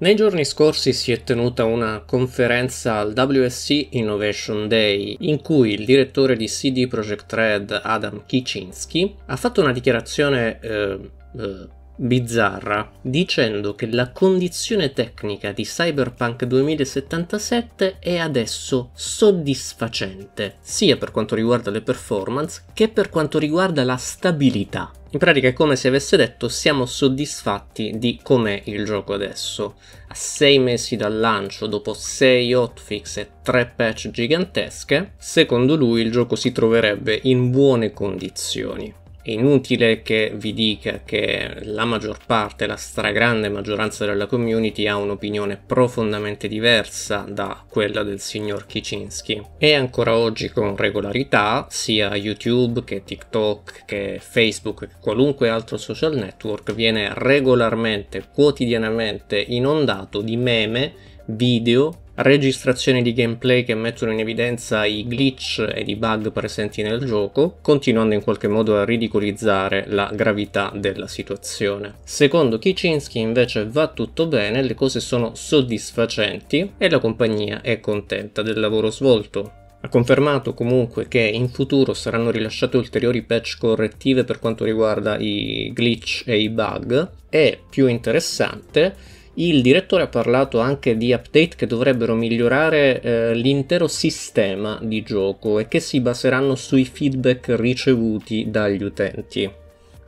Nei giorni scorsi si è tenuta una conferenza al WSC Innovation Day in cui il direttore di CD Projekt Red Adam Kicinski ha fatto una dichiarazione eh, eh, bizzarra dicendo che la condizione tecnica di Cyberpunk 2077 è adesso soddisfacente, sia per quanto riguarda le performance che per quanto riguarda la stabilità. In pratica è come se avesse detto siamo soddisfatti di com'è il gioco adesso. A sei mesi dal lancio, dopo sei hotfix e tre patch gigantesche, secondo lui il gioco si troverebbe in buone condizioni. È inutile che vi dica che la maggior parte, la stragrande maggioranza della community ha un'opinione profondamente diversa da quella del signor Kicinski e ancora oggi con regolarità sia YouTube che TikTok che Facebook che qualunque altro social network viene regolarmente, quotidianamente inondato di meme video, registrazioni di gameplay che mettono in evidenza i glitch ed i bug presenti nel gioco, continuando in qualche modo a ridicolizzare la gravità della situazione. Secondo Kicinski invece va tutto bene, le cose sono soddisfacenti e la compagnia è contenta del lavoro svolto. Ha confermato comunque che in futuro saranno rilasciate ulteriori patch correttive per quanto riguarda i glitch e i bug e, più interessante, il direttore ha parlato anche di update che dovrebbero migliorare eh, l'intero sistema di gioco e che si baseranno sui feedback ricevuti dagli utenti.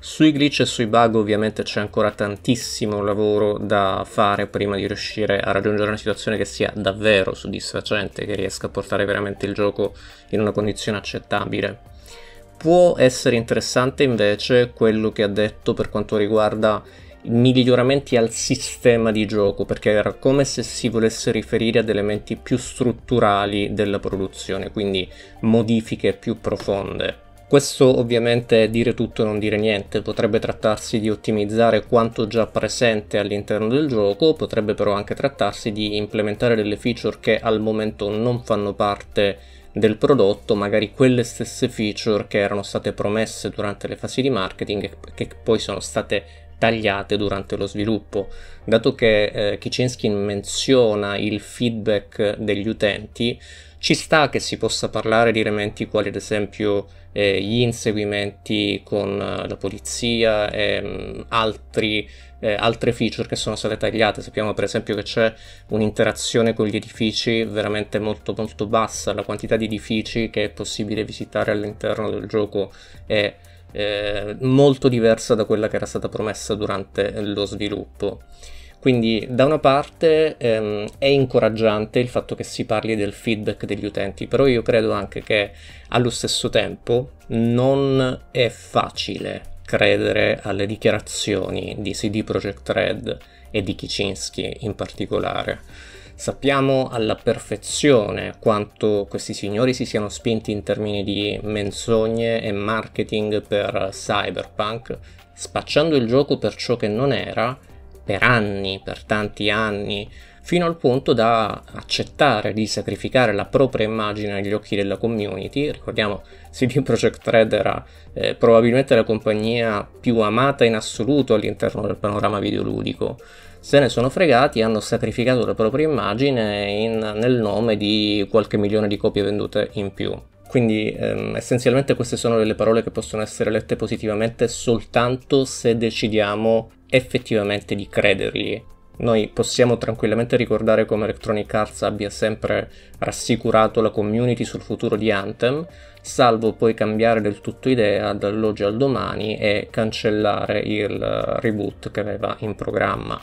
Sui glitch e sui bug ovviamente c'è ancora tantissimo lavoro da fare prima di riuscire a raggiungere una situazione che sia davvero soddisfacente, che riesca a portare veramente il gioco in una condizione accettabile. Può essere interessante invece quello che ha detto per quanto riguarda miglioramenti al sistema di gioco, perché era come se si volesse riferire ad elementi più strutturali della produzione, quindi modifiche più profonde. Questo ovviamente è dire tutto e non dire niente, potrebbe trattarsi di ottimizzare quanto già presente all'interno del gioco, potrebbe però anche trattarsi di implementare delle feature che al momento non fanno parte del prodotto, magari quelle stesse feature che erano state promesse durante le fasi di marketing e che poi sono state tagliate durante lo sviluppo. Dato che eh, Kitchenskin menziona il feedback degli utenti, ci sta che si possa parlare di elementi quali ad esempio eh, gli inseguimenti con eh, la polizia e ehm, mh, altri, eh, altre feature che sono state tagliate. Sappiamo per esempio che c'è un'interazione con gli edifici veramente molto molto bassa, la quantità di edifici che è possibile visitare all'interno del gioco è eh, molto diversa da quella che era stata promessa durante lo sviluppo. Quindi da una parte ehm, è incoraggiante il fatto che si parli del feedback degli utenti, però io credo anche che allo stesso tempo non è facile credere alle dichiarazioni di CD Projekt Red e di Kicinski in particolare Sappiamo alla perfezione quanto questi signori si siano spinti in termini di menzogne e marketing per Cyberpunk, spacciando il gioco per ciò che non era per anni, per tanti anni, fino al punto da accettare di sacrificare la propria immagine agli occhi della community. Ricordiamo, CD Projekt Red era eh, probabilmente la compagnia più amata in assoluto all'interno del panorama videoludico. Se ne sono fregati e hanno sacrificato la propria immagine in, nel nome di qualche milione di copie vendute in più. Quindi ehm, essenzialmente queste sono delle parole che possono essere lette positivamente soltanto se decidiamo effettivamente di credergli noi possiamo tranquillamente ricordare come Electronic Arts abbia sempre rassicurato la community sul futuro di Anthem, salvo poi cambiare del tutto idea dall'oggi al domani e cancellare il eh, reboot che aveva in programma.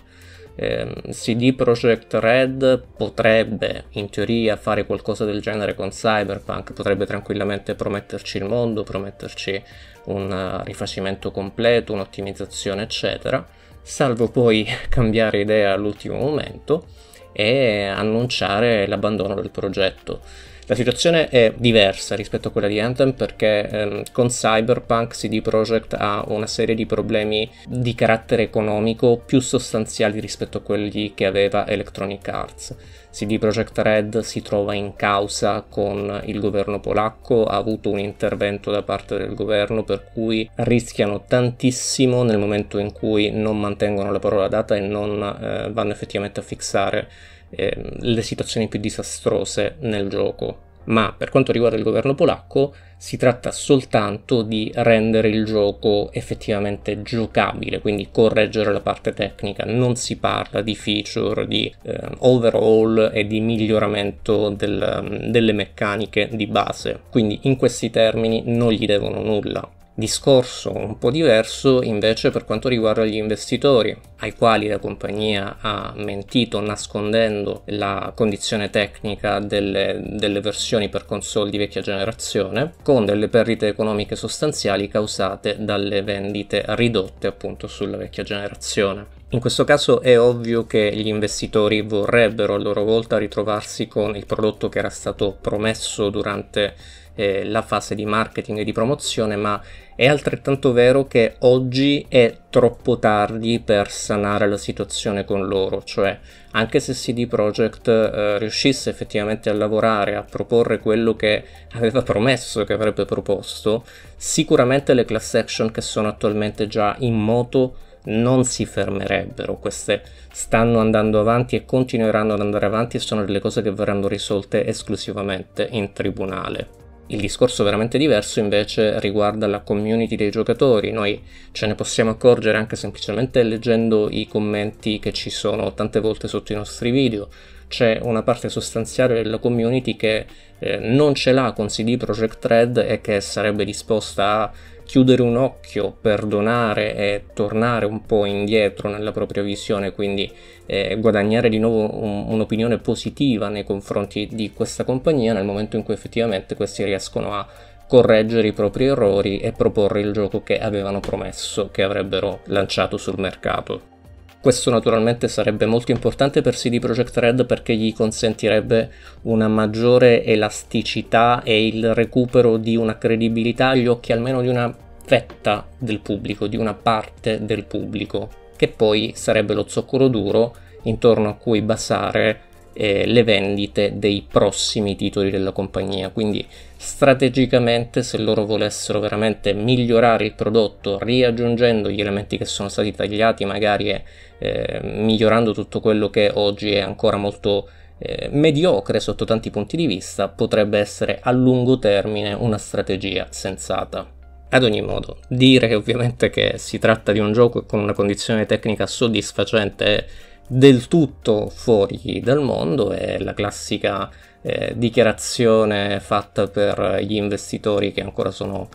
Eh, CD Projekt Red potrebbe in teoria fare qualcosa del genere con Cyberpunk, potrebbe tranquillamente prometterci il mondo, prometterci un eh, rifacimento completo, un'ottimizzazione, eccetera salvo poi cambiare idea all'ultimo momento e annunciare l'abbandono del progetto. La situazione è diversa rispetto a quella di Anthem perché ehm, con Cyberpunk CD Projekt ha una serie di problemi di carattere economico più sostanziali rispetto a quelli che aveva Electronic Arts. CD Projekt Red si trova in causa con il governo polacco, ha avuto un intervento da parte del governo per cui rischiano tantissimo nel momento in cui non mantengono la parola data e non eh, vanno effettivamente a fissare eh, le situazioni più disastrose nel gioco. Ma per quanto riguarda il governo polacco, si tratta soltanto di rendere il gioco effettivamente giocabile, quindi correggere la parte tecnica. Non si parla di feature, di eh, overhaul e di miglioramento del, ehm, delle meccaniche di base. Quindi in questi termini non gli devono nulla. Discorso un po' diverso invece per quanto riguarda gli investitori, ai quali la compagnia ha mentito nascondendo la condizione tecnica delle, delle versioni per console di vecchia generazione, con delle perdite economiche sostanziali causate dalle vendite ridotte appunto sulla vecchia generazione. In questo caso è ovvio che gli investitori vorrebbero a loro volta ritrovarsi con il prodotto che era stato promesso durante eh, la fase di marketing e di promozione, ma è altrettanto vero che oggi è troppo tardi per sanare la situazione con loro, cioè anche se CD Projekt eh, riuscisse effettivamente a lavorare, a proporre quello che aveva promesso che avrebbe proposto, sicuramente le class action che sono attualmente già in moto non si fermerebbero, queste stanno andando avanti e continueranno ad andare avanti e sono delle cose che verranno risolte esclusivamente in tribunale. Il discorso veramente diverso invece riguarda la community dei giocatori, noi ce ne possiamo accorgere anche semplicemente leggendo i commenti che ci sono tante volte sotto i nostri video. C'è una parte sostanziale della community che eh, non ce l'ha con CD Projekt Red e che sarebbe disposta a chiudere un occhio, perdonare e tornare un po' indietro nella propria visione, quindi eh, guadagnare di nuovo un, un'opinione positiva nei confronti di questa compagnia nel momento in cui effettivamente questi riescono a correggere i propri errori e proporre il gioco che avevano promesso che avrebbero lanciato sul mercato. Questo naturalmente sarebbe molto importante per CD Projekt Red perché gli consentirebbe una maggiore elasticità e il recupero di una credibilità agli occhi almeno di una fetta del pubblico, di una parte del pubblico, che poi sarebbe lo zoccolo duro intorno a cui basare eh, le vendite dei prossimi titoli della compagnia. Quindi strategicamente se loro volessero veramente migliorare il prodotto riaggiungendo gli elementi che sono stati tagliati, magari eh, migliorando tutto quello che oggi è ancora molto eh, mediocre sotto tanti punti di vista, potrebbe essere a lungo termine una strategia sensata. Ad ogni modo, dire ovviamente che si tratta di un gioco con una condizione tecnica soddisfacente è del tutto fuori dal mondo, è la classica eh, dichiarazione fatta per gli investitori che ancora sono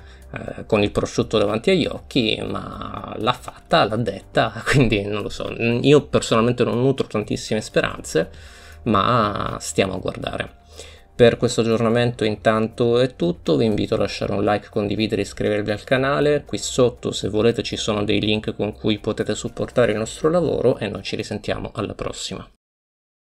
eh, con il prosciutto davanti agli occhi, ma l'ha fatta, l'ha detta, quindi non lo so. Io personalmente non nutro tantissime speranze, ma stiamo a guardare. Per questo aggiornamento intanto è tutto, vi invito a lasciare un like, condividere e iscrivervi al canale, qui sotto se volete ci sono dei link con cui potete supportare il nostro lavoro e noi ci risentiamo alla prossima.